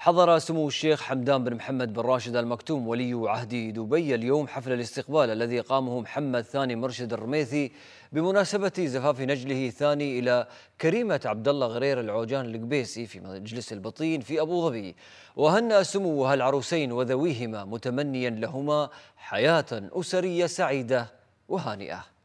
حضر سمو الشيخ حمدان بن محمد بن راشد المكتوم ولي عهد دبي اليوم حفل الاستقبال الذي قامه محمد ثاني مرشد الرميثي بمناسبة زفاف نجله الثاني إلى كريمة عبد الله غرير العوجان القبيسي في مجلس البطين في أبو ظبي وهنأ سموها العروسين وذويهما متمنيا لهما حياة أسرية سعيدة وهانئة